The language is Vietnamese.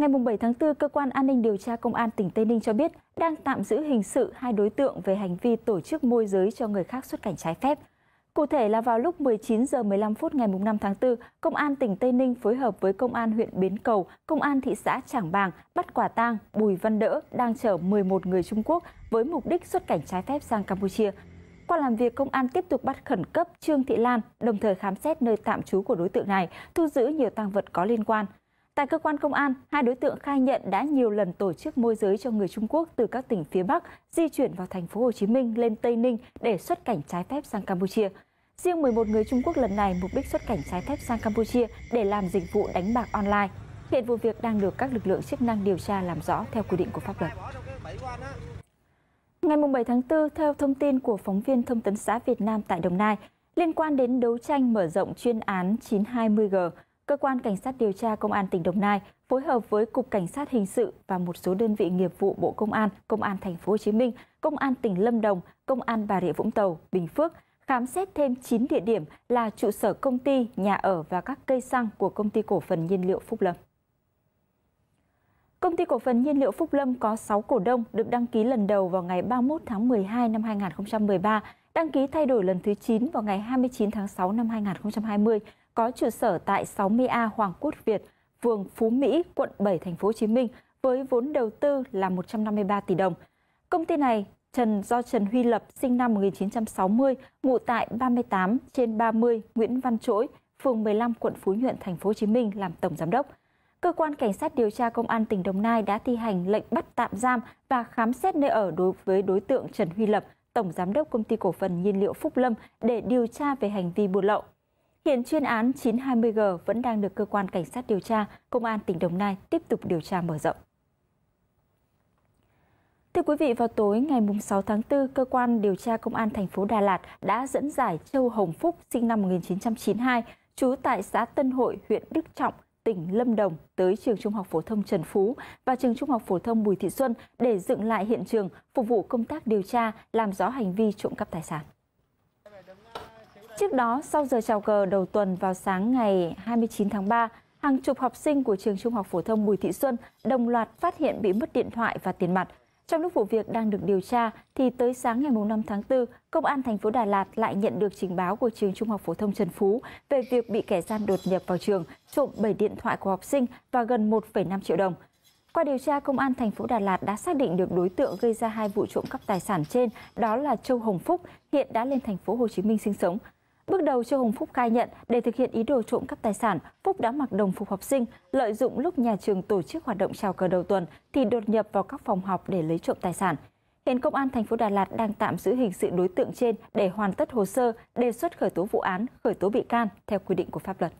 Ngày 7 tháng 4, Cơ quan An ninh điều tra Công an tỉnh Tây Ninh cho biết đang tạm giữ hình sự hai đối tượng về hành vi tổ chức môi giới cho người khác xuất cảnh trái phép. Cụ thể là vào lúc 19 giờ 15 phút ngày 5 tháng 4, Công an tỉnh Tây Ninh phối hợp với Công an huyện Bến Cầu, Công an thị xã Trảng Bàng bắt quả tang Bùi Văn Đỡ đang chở 11 người Trung Quốc với mục đích xuất cảnh trái phép sang Campuchia. Qua làm việc, công an tiếp tục bắt khẩn cấp Trương Thị Lan, đồng thời khám xét nơi tạm trú của đối tượng này, thu giữ nhiều tăng vật có liên quan. Tại cơ quan công an, hai đối tượng khai nhận đã nhiều lần tổ chức môi giới cho người Trung Quốc từ các tỉnh phía Bắc di chuyển vào thành phố Hồ Chí Minh lên Tây Ninh để xuất cảnh trái phép sang Campuchia. Riêng 11 người Trung Quốc lần này mục đích xuất cảnh trái phép sang Campuchia để làm dịch vụ đánh bạc online. Hiện vụ việc đang được các lực lượng chức năng điều tra làm rõ theo quy định của pháp luật. Ngày 7 tháng 4, theo thông tin của phóng viên Thông tấn xã Việt Nam tại Đồng Nai, liên quan đến đấu tranh mở rộng chuyên án 920G, Cơ quan Cảnh sát điều tra Công an tỉnh Đồng Nai phối hợp với Cục Cảnh sát Hình sự và một số đơn vị nghiệp vụ Bộ Công an, Công an Thành phố Hồ Chí Minh, Công an tỉnh Lâm Đồng, Công an Bà Rịa Vũng Tàu, Bình Phước khám xét thêm 9 địa điểm là trụ sở công ty, nhà ở và các cây xăng của công ty cổ phần nhiên liệu Phúc Lâm. Công ty cổ phần nhiên liệu Phúc Lâm có 6 cổ đông được đăng ký lần đầu vào ngày 31 tháng 12 năm 2013, đăng ký thay đổi lần thứ 9 vào ngày 29 tháng 6 năm 2020 có trụ sở tại 60A Hoàng Quốc Việt, phường Phú Mỹ, quận 7, thành phố Hồ Chí Minh với vốn đầu tư là 153 tỷ đồng. Công ty này Trần do Trần Huy Lập sinh năm 1960, ngụ tại 38 trên 30 Nguyễn Văn Chỗi, phường 15 quận Phú Nhuận thành phố Hồ Chí Minh làm tổng giám đốc. Cơ quan cảnh sát điều tra công an tỉnh Đồng Nai đã thi hành lệnh bắt tạm giam và khám xét nơi ở đối với đối tượng Trần Huy Lập, tổng giám đốc công ty cổ phần nhiên liệu Phúc Lâm để điều tra về hành vi buôn lậu. Hiện chuyên án 920G vẫn đang được cơ quan cảnh sát điều tra, Công an tỉnh Đồng Nai tiếp tục điều tra mở rộng. Thưa quý vị, vào tối ngày 6 tháng 4, cơ quan điều tra công an thành phố Đà Lạt đã dẫn giải Châu Hồng Phúc sinh năm 1992, trú tại xã Tân Hội, huyện Đức Trọng, tỉnh Lâm Đồng tới trường Trung học phổ thông Trần Phú và trường Trung học phổ thông Bùi Thị Xuân để dựng lại hiện trường phục vụ công tác điều tra, làm rõ hành vi trộm cắp tài sản. Trước đó, sau giờ chào cờ đầu tuần vào sáng ngày 29 tháng 3, hàng chục học sinh của trường Trung học phổ thông Bùi Thị Xuân đồng loạt phát hiện bị mất điện thoại và tiền mặt. Trong lúc vụ việc đang được điều tra thì tới sáng ngày 5 tháng 4, công an thành phố Đà Lạt lại nhận được trình báo của trường Trung học phổ thông Trần Phú về việc bị kẻ gian đột nhập vào trường, trộm 7 điện thoại của học sinh và gần 1,5 triệu đồng. Qua điều tra, công an thành phố Đà Lạt đã xác định được đối tượng gây ra hai vụ trộm cắp tài sản trên, đó là Châu Hồng Phúc, hiện đã lên thành phố Hồ Chí Minh sinh sống Bước đầu, Trương Hồng Phúc khai nhận để thực hiện ý đồ trộm cắp tài sản, Phúc đã mặc đồng phục học sinh, lợi dụng lúc nhà trường tổ chức hoạt động chào cờ đầu tuần thì đột nhập vào các phòng học để lấy trộm tài sản. Hiện Công an thành phố Đà Lạt đang tạm giữ hình sự đối tượng trên để hoàn tất hồ sơ, đề xuất khởi tố vụ án, khởi tố bị can theo quy định của pháp luật.